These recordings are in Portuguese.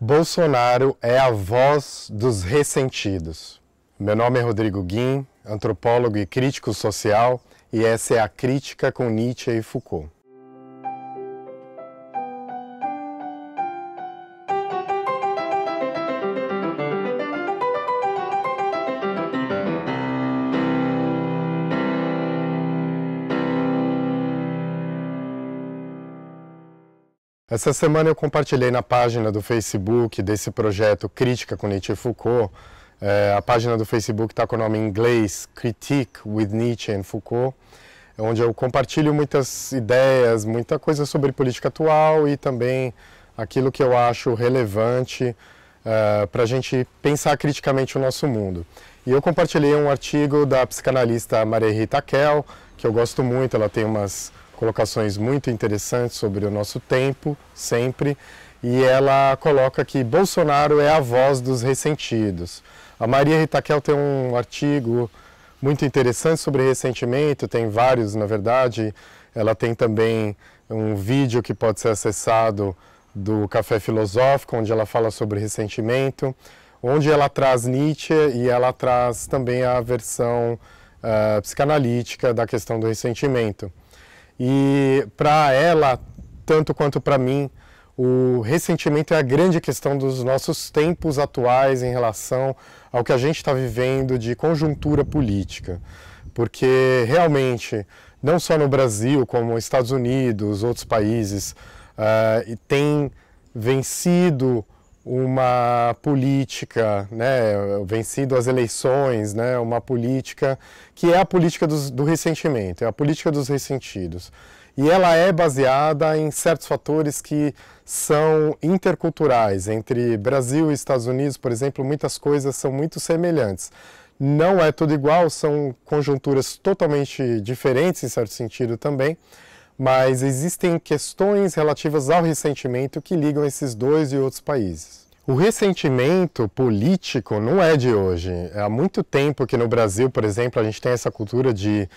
Bolsonaro é a voz dos ressentidos. Meu nome é Rodrigo Guim, antropólogo e crítico social, e essa é a crítica com Nietzsche e Foucault. Essa semana eu compartilhei na página do Facebook desse projeto Crítica com Nietzsche e Foucault. É, a página do Facebook está com o nome em inglês Critique with Nietzsche and Foucault, onde eu compartilho muitas ideias, muita coisa sobre política atual e também aquilo que eu acho relevante é, para a gente pensar criticamente o nosso mundo. E eu compartilhei um artigo da psicanalista Maria Rita Kell, que eu gosto muito, ela tem umas colocações muito interessantes sobre o nosso tempo, sempre, e ela coloca que Bolsonaro é a voz dos ressentidos. A Maria Ritaquel tem um artigo muito interessante sobre ressentimento, tem vários, na verdade. Ela tem também um vídeo que pode ser acessado do Café Filosófico, onde ela fala sobre ressentimento, onde ela traz Nietzsche e ela traz também a versão uh, psicanalítica da questão do ressentimento. E para ela, tanto quanto para mim, o ressentimento é a grande questão dos nossos tempos atuais em relação ao que a gente está vivendo de conjuntura política. Porque realmente, não só no Brasil, como nos Estados Unidos, outros países, uh, tem vencido uma política, né, vencido as eleições, né, uma política que é a política dos, do ressentimento, é a política dos ressentidos. E ela é baseada em certos fatores que são interculturais. Entre Brasil e Estados Unidos, por exemplo, muitas coisas são muito semelhantes. Não é tudo igual, são conjunturas totalmente diferentes, em certo sentido também mas existem questões relativas ao ressentimento que ligam esses dois e outros países. O ressentimento político não é de hoje. É há muito tempo que no Brasil, por exemplo, a gente tem essa cultura de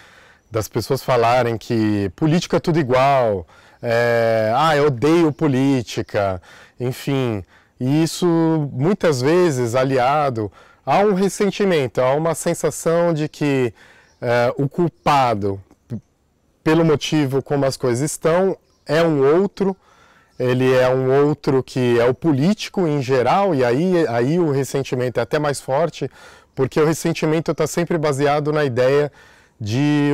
das pessoas falarem que política é tudo igual, é, ah, eu odeio política, enfim. E isso muitas vezes aliado a um ressentimento, a uma sensação de que é, o culpado pelo motivo como as coisas estão, é um outro, ele é um outro que é o político em geral, e aí, aí o ressentimento é até mais forte, porque o ressentimento está sempre baseado na ideia de,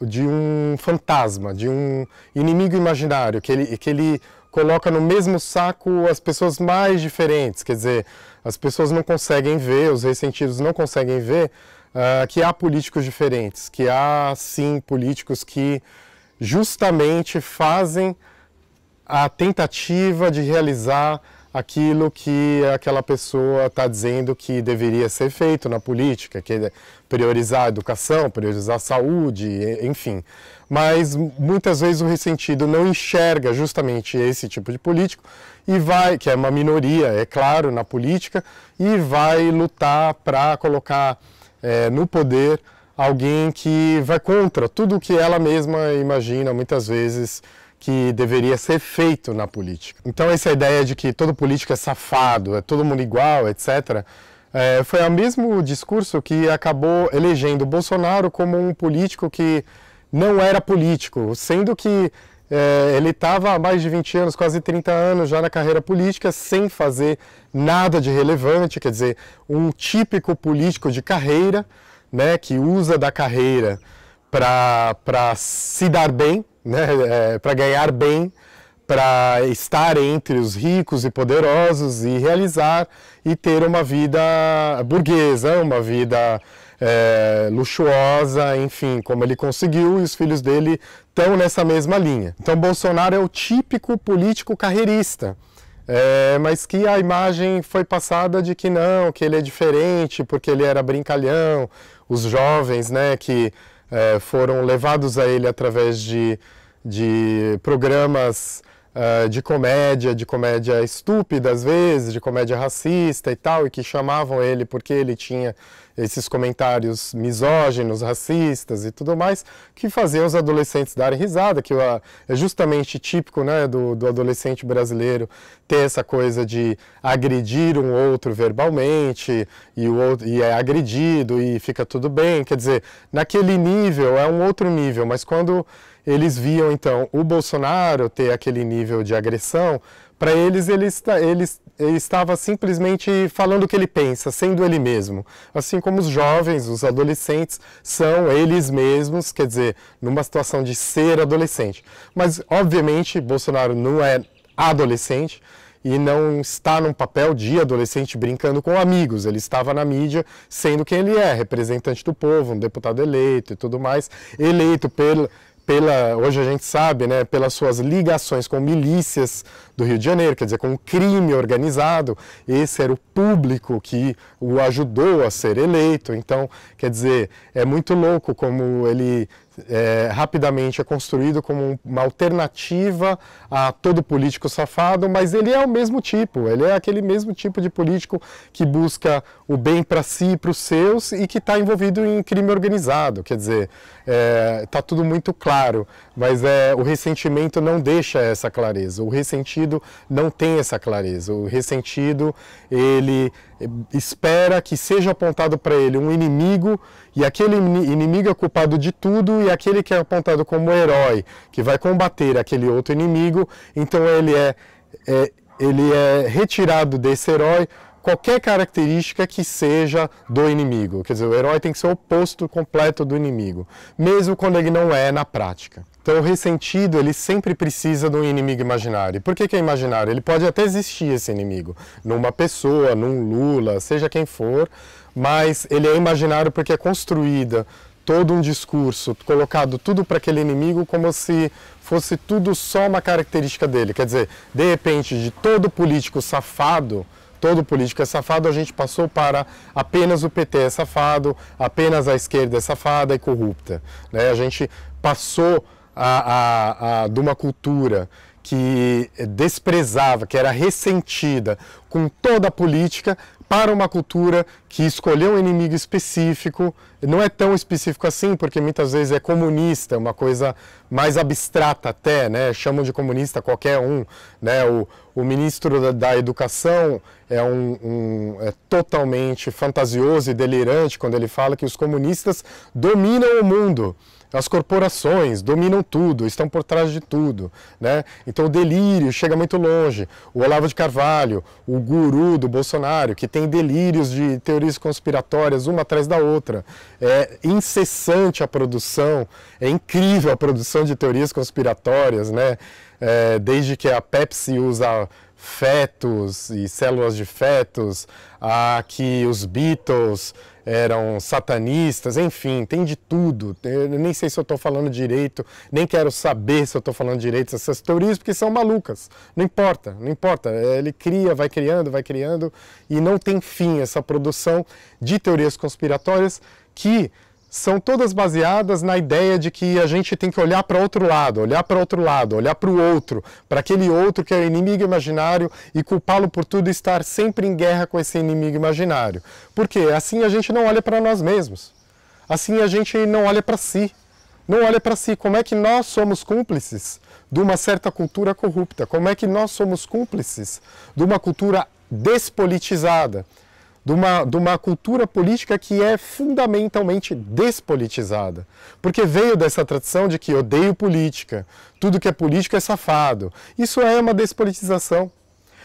de um fantasma, de um inimigo imaginário, que ele, que ele coloca no mesmo saco as pessoas mais diferentes, quer dizer, as pessoas não conseguem ver, os ressentidos não conseguem ver ah, que há políticos diferentes, que há sim políticos que justamente fazem a tentativa de realizar aquilo que aquela pessoa está dizendo que deveria ser feito na política, que é priorizar a educação, priorizar a saúde, enfim. Mas muitas vezes o ressentido não enxerga justamente esse tipo de político e vai, que é uma minoria, é claro, na política, e vai lutar para colocar é, no poder alguém que vai contra tudo o que ela mesma imagina muitas vezes que deveria ser feito na política. Então essa ideia de que todo político é safado, é todo mundo igual, etc., é, foi o mesmo discurso que acabou elegendo Bolsonaro como um político que não era político, sendo que é, ele estava há mais de 20 anos, quase 30 anos já na carreira política, sem fazer nada de relevante, quer dizer, um típico político de carreira, né, que usa da carreira para se dar bem, né, é, para ganhar bem, para estar entre os ricos e poderosos e realizar e ter uma vida burguesa, uma vida é, luxuosa, enfim, como ele conseguiu e os filhos dele estão nessa mesma linha. Então Bolsonaro é o típico político carreirista. É, mas que a imagem foi passada de que não, que ele é diferente, porque ele era brincalhão, os jovens né, que é, foram levados a ele através de, de programas ah, de comédia, de comédia estúpida às vezes, de comédia racista e tal, e que chamavam ele porque ele tinha esses comentários misóginos, racistas e tudo mais, que faziam os adolescentes darem risada, que ah, é justamente típico né, do, do adolescente brasileiro ter essa coisa de agredir um outro verbalmente e, o outro, e é agredido e fica tudo bem. Quer dizer, naquele nível é um outro nível, mas quando eles viam então o Bolsonaro ter aquele nível de agressão, para eles ele, está, ele, ele, estava simplesmente falando o que ele pensa, sendo ele mesmo. Assim como os jovens, os adolescentes, são eles mesmos, quer dizer, numa situação de ser adolescente. Mas, obviamente, Bolsonaro não é adolescente e não está num papel de adolescente brincando com amigos. Ele estava na mídia sendo quem ele é, representante do povo, um deputado eleito e tudo mais, eleito pelo pela, hoje a gente sabe, né, pelas suas ligações com milícias do Rio de Janeiro, quer dizer, com o crime organizado, esse era o público que o ajudou a ser eleito. Então, quer dizer, é muito louco como ele é, rapidamente é construído como uma alternativa a todo político safado, mas ele é o mesmo tipo, ele é aquele mesmo tipo de político que busca o bem para si e para os seus e que está envolvido em crime organizado. Quer dizer, está é, tá tudo muito claro, mas é, o ressentimento não deixa essa clareza, o ressentido não tem essa clareza, o ressentido ele espera que seja apontado para ele um inimigo e aquele inimigo é culpado de tudo e aquele que é apontado como herói que vai combater aquele outro inimigo então ele é, é ele é retirado desse herói qualquer característica que seja do inimigo. Quer dizer, o herói tem que ser o oposto completo do inimigo, mesmo quando ele não é na prática. Então o ressentido, ele sempre precisa de um inimigo imaginário. Por que, que é imaginário? Ele pode até existir esse inimigo, numa pessoa, num Lula, seja quem for, mas ele é imaginário porque é construída todo um discurso, colocado tudo para aquele inimigo como se fosse tudo só uma característica dele. Quer dizer, de repente, de todo político safado, todo político é safado, a gente passou para apenas o PT é safado, apenas a esquerda é safada e corrupta. Né? A gente passou a, a, a, de uma cultura que desprezava, que era ressentida com toda a política, para uma cultura que escolheu um inimigo específico, não é tão específico assim, porque muitas vezes é comunista, uma coisa mais abstrata até, né? Chamam de comunista qualquer um, né? O, o ministro da, da Educação é um, um é totalmente fantasioso e delirante quando ele fala que os comunistas dominam o mundo. As corporações dominam tudo, estão por trás de tudo. Né? Então o delírio chega muito longe. O Olavo de Carvalho, o guru do Bolsonaro, que tem delírios de teorias conspiratórias uma atrás da outra. É incessante a produção, é incrível a produção de teorias conspiratórias, né? É, desde que a Pepsi usa fetos e células de fetos, a que os Beatles eram satanistas, enfim, tem de tudo. Eu nem sei se eu estou falando direito, nem quero saber se eu estou falando direito essas teorias, porque são malucas. Não importa, não importa. Ele cria, vai criando, vai criando, e não tem fim essa produção de teorias conspiratórias que são todas baseadas na ideia de que a gente tem que olhar para outro lado, olhar para outro lado, olhar para o outro, para aquele outro que é o inimigo imaginário e culpá-lo por tudo e estar sempre em guerra com esse inimigo imaginário. Porque assim a gente não olha para nós mesmos. Assim a gente não olha para si. Não olha para si. Como é que nós somos cúmplices de uma certa cultura corrupta? Como é que nós somos cúmplices de uma cultura despolitizada? de uma, de uma cultura política que é fundamentalmente despolitizada. Porque veio dessa tradição de que odeio política, tudo que é político é safado. Isso é uma despolitização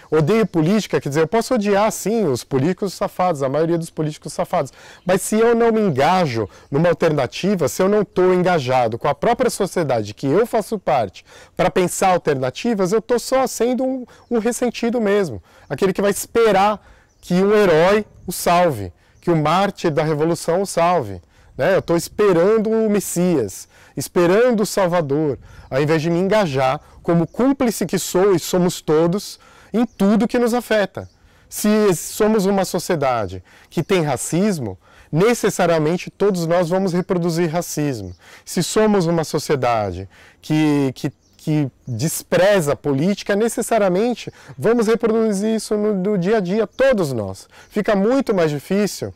odeio política, quer dizer, eu posso odiar sim os políticos safados, a maioria dos políticos safados, mas se eu não me engajo numa alternativa, se eu não estou engajado com a própria sociedade que eu faço parte para pensar alternativas, eu estou só sendo um, um ressentido mesmo, aquele que vai esperar que um herói o salve, que o mártir da revolução o salve. Né? Eu estou esperando o Messias, esperando o Salvador, ao invés de me engajar como cúmplice que sou e somos todos em tudo que nos afeta. Se somos uma sociedade que tem racismo, necessariamente todos nós vamos reproduzir racismo. Se somos uma sociedade que, que que despreza a política, necessariamente vamos reproduzir isso no, no dia a dia, todos nós. Fica muito mais difícil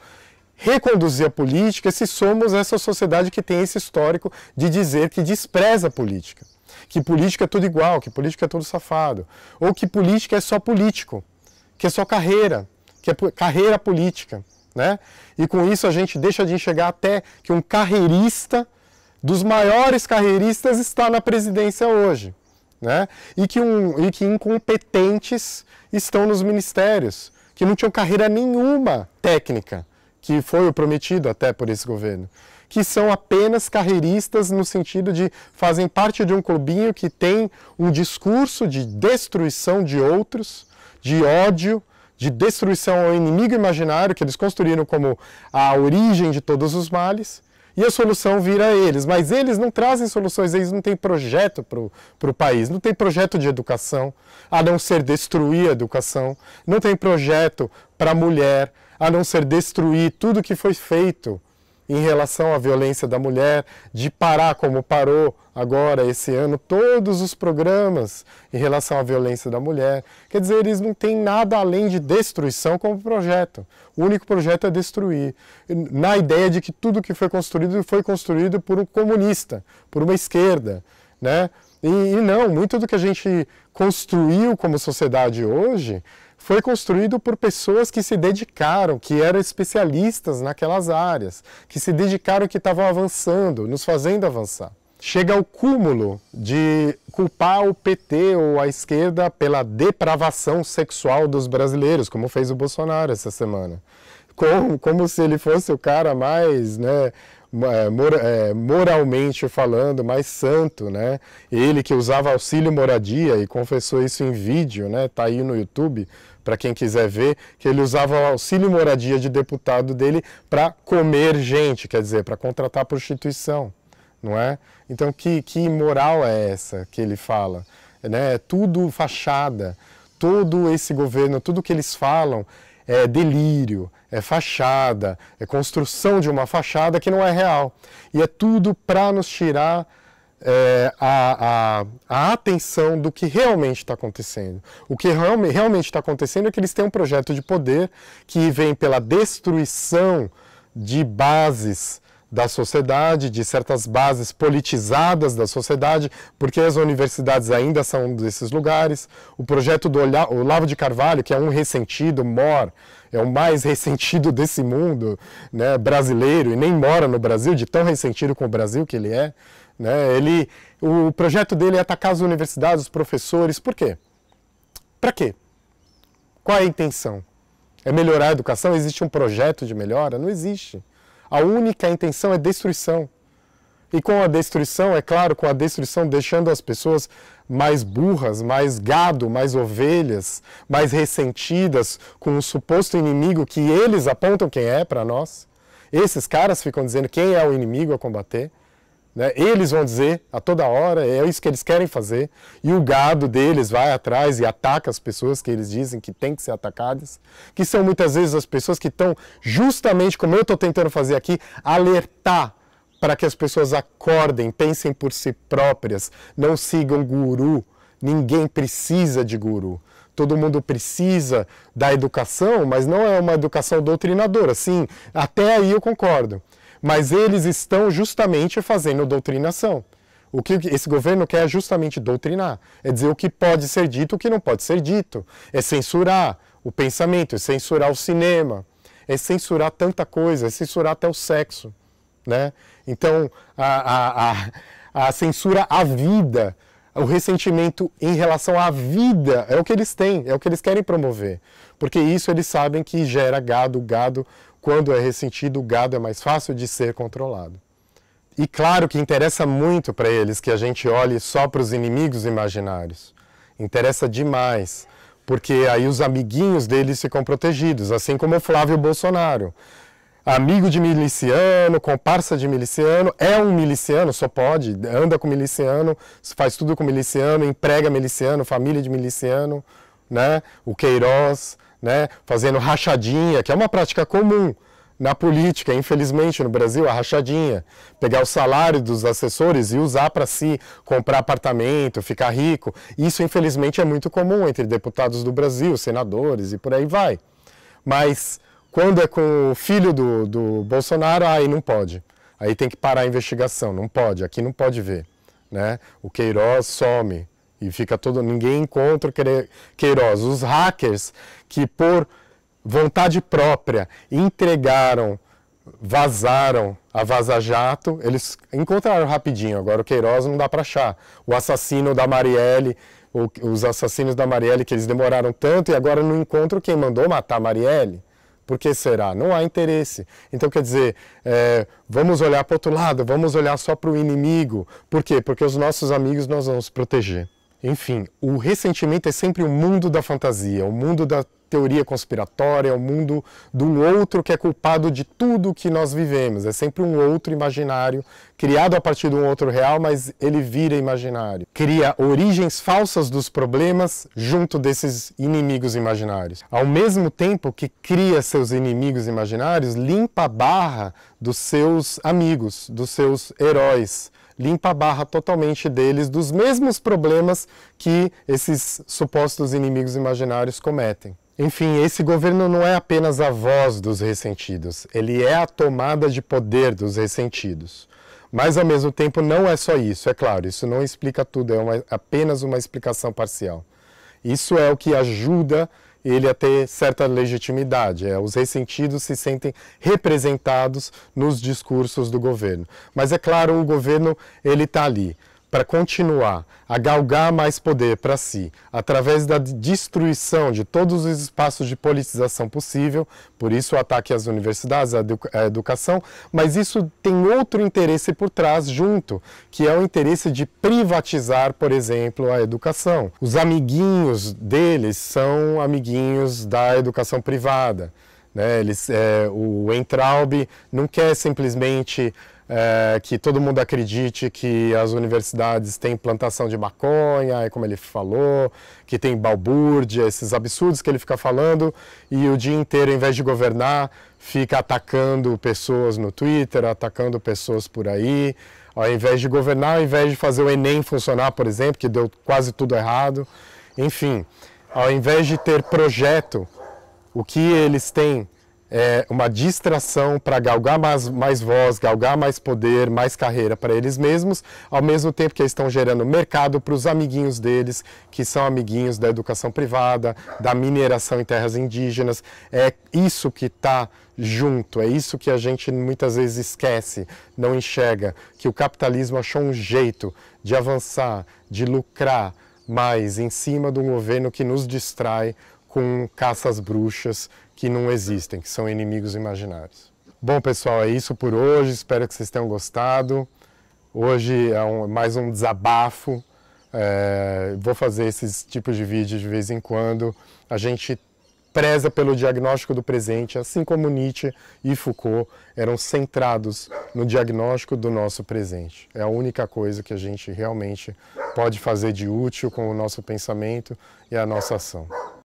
reconduzir a política se somos essa sociedade que tem esse histórico de dizer que despreza a política. Que política é tudo igual, que política é tudo safado. Ou que política é só político, que é só carreira, que é carreira política. Né? E com isso a gente deixa de enxergar até que um carreirista dos maiores carreiristas está na presidência hoje. Né? E, que um, e que incompetentes estão nos ministérios, que não tinham carreira nenhuma técnica, que foi o prometido até por esse governo, que são apenas carreiristas no sentido de fazem parte de um clubinho que tem um discurso de destruição de outros, de ódio, de destruição ao inimigo imaginário que eles construíram como a origem de todos os males e a solução vira eles. Mas eles não trazem soluções, eles não têm projeto para o país, não tem projeto de educação, a não ser destruir a educação, não tem projeto para a mulher, a não ser destruir tudo que foi feito em relação à violência da mulher, de parar como parou agora esse ano todos os programas em relação à violência da mulher. Quer dizer, eles não têm nada além de destruição como projeto. O único projeto é destruir, na ideia de que tudo que foi construído foi construído por um comunista, por uma esquerda, né? E, e não, muito do que a gente construiu como sociedade hoje foi construído por pessoas que se dedicaram, que eram especialistas naquelas áreas, que se dedicaram, que estavam avançando, nos fazendo avançar. Chega ao cúmulo de culpar o PT ou a esquerda pela depravação sexual dos brasileiros, como fez o Bolsonaro essa semana. Como, como se ele fosse o cara mais né, é, é, moralmente falando, mais santo, né? Ele que usava auxílio moradia e confessou isso em vídeo, né? Tá aí no YouTube para quem quiser ver, que ele usava o auxílio moradia de deputado dele para comer gente, quer dizer, para contratar prostituição, não é? Então que que moral é essa que ele fala? Né? É tudo fachada. Todo esse governo, tudo que eles falam é delírio, é fachada, é construção de uma fachada que não é real. E é tudo para nos tirar é, a, a, a, atenção do que realmente está acontecendo. O que realmente está acontecendo é que eles têm um projeto de poder que vem pela destruição de bases da sociedade, de certas bases politizadas da sociedade, porque as universidades ainda são desses lugares. O projeto do Olavo de Carvalho, que é um ressentido, mor, é o mais ressentido desse mundo né, brasileiro, e nem mora no Brasil, de tão ressentido com o Brasil que ele é. Né, ele, o projeto dele é atacar as universidades, os professores, por quê? Para quê? Qual é a intenção? É melhorar a educação? Existe um projeto de melhora? Não existe. A única intenção é destruição. E com a destruição, é claro, com a destruição deixando as pessoas mais burras, mais gado, mais ovelhas, mais ressentidas com o suposto inimigo que eles apontam quem é para nós. Esses caras ficam dizendo quem é o inimigo a combater. Né? Eles vão dizer a toda hora, é isso que eles querem fazer, e o gado deles vai atrás e ataca as pessoas que eles dizem que têm que ser atacadas, que são muitas vezes as pessoas que estão, justamente como eu estou tentando fazer aqui, alertar para que as pessoas acordem, pensem por si próprias, não sigam guru. Ninguém precisa de guru. Todo mundo precisa da educação, mas não é uma educação doutrinadora. Sim, até aí eu concordo mas eles estão justamente fazendo doutrinação. O que esse governo quer é justamente doutrinar, é dizer o que pode ser dito, o que não pode ser dito, é censurar o pensamento, é censurar o cinema, é censurar tanta coisa, é censurar até o sexo. Né? Então, a, a, a, a censura à vida, o ressentimento em relação à vida, é o que eles têm, é o que eles querem promover. Porque isso eles sabem que gera gado, gado quando é ressentido, o gado é mais fácil de ser controlado. E claro que interessa muito para eles que a gente olhe só para os inimigos imaginários. Interessa demais, porque aí os amiguinhos deles ficam protegidos, assim como o Flávio Bolsonaro. Amigo de miliciano, comparsa de miliciano, é um miliciano, só pode, anda com miliciano, faz tudo com miliciano, emprega miliciano, família de miliciano, né? O Queiroz, né, fazendo rachadinha, que é uma prática comum na política, infelizmente, no Brasil, a rachadinha. Pegar o salário dos assessores e usar para si, comprar apartamento, ficar rico. Isso, infelizmente, é muito comum entre deputados do Brasil, senadores e por aí vai. Mas quando é com o filho do, do Bolsonaro, aí não pode. Aí tem que parar a investigação, não pode, aqui não pode ver. Né? O Queiroz some, e fica todo. Ninguém encontra Queiroz. Os hackers que, por vontade própria, entregaram, vazaram a Vaza Jato, eles encontraram rapidinho. Agora o Queiroz não dá para achar. O assassino da Marielle, os assassinos da Marielle, que eles demoraram tanto e agora não encontram quem mandou matar a Marielle. Por que será? Não há interesse. Então, quer dizer, é, vamos olhar para o outro lado, vamos olhar só para o inimigo. Por quê? Porque os nossos amigos nós vamos proteger. Enfim, o ressentimento é sempre o mundo da fantasia, o mundo da teoria conspiratória, o mundo do outro que é culpado de tudo que nós vivemos. É sempre um outro imaginário, criado a partir de um outro real, mas ele vira imaginário. Cria origens falsas dos problemas junto desses inimigos imaginários. Ao mesmo tempo que cria seus inimigos imaginários, limpa a barra dos seus amigos, dos seus heróis limpa a barra totalmente deles dos mesmos problemas que esses supostos inimigos imaginários cometem. Enfim, esse governo não é apenas a voz dos ressentidos, ele é a tomada de poder dos ressentidos. Mas, ao mesmo tempo, não é só isso, é claro, isso não explica tudo, é uma, apenas uma explicação parcial. Isso é o que ajuda ele a ter certa legitimidade. É, os ressentidos se sentem representados nos discursos do governo. Mas é claro, o governo ele está ali para continuar a galgar mais poder para si, através da destruição de todos os espaços de politização possível, por isso o ataque às universidades, à educação, mas isso tem outro interesse por trás junto, que é o interesse de privatizar, por exemplo, a educação. Os amiguinhos deles são amiguinhos da educação privada. Né? Eles, é, o Entraub não quer simplesmente é, que todo mundo acredite que as universidades têm plantação de maconha, é como ele falou, que tem balbúrdia, esses absurdos que ele fica falando, e o dia inteiro, em vez de governar, fica atacando pessoas no Twitter, atacando pessoas por aí, ao invés de governar, ao invés de fazer o Enem funcionar, por exemplo, que deu quase tudo errado, enfim, ao invés de ter projeto, o que eles têm é, uma distração para galgar mais, mais voz, galgar mais poder, mais carreira para eles mesmos, ao mesmo tempo que eles estão gerando mercado para os amiguinhos deles, que são amiguinhos da educação privada, da mineração em terras indígenas. É isso que está junto, é isso que a gente muitas vezes esquece, não enxerga, que o capitalismo achou um jeito de avançar, de lucrar mais em cima de um governo que nos distrai com caças bruxas que não existem, que são inimigos imaginários. Bom, pessoal, é isso por hoje. Espero que vocês tenham gostado. Hoje é um, mais um desabafo. É, vou fazer esses tipos de vídeo de vez em quando. A gente preza pelo diagnóstico do presente, assim como Nietzsche e Foucault eram centrados no diagnóstico do nosso presente. É a única coisa que a gente realmente pode fazer de útil com o nosso pensamento e a nossa ação.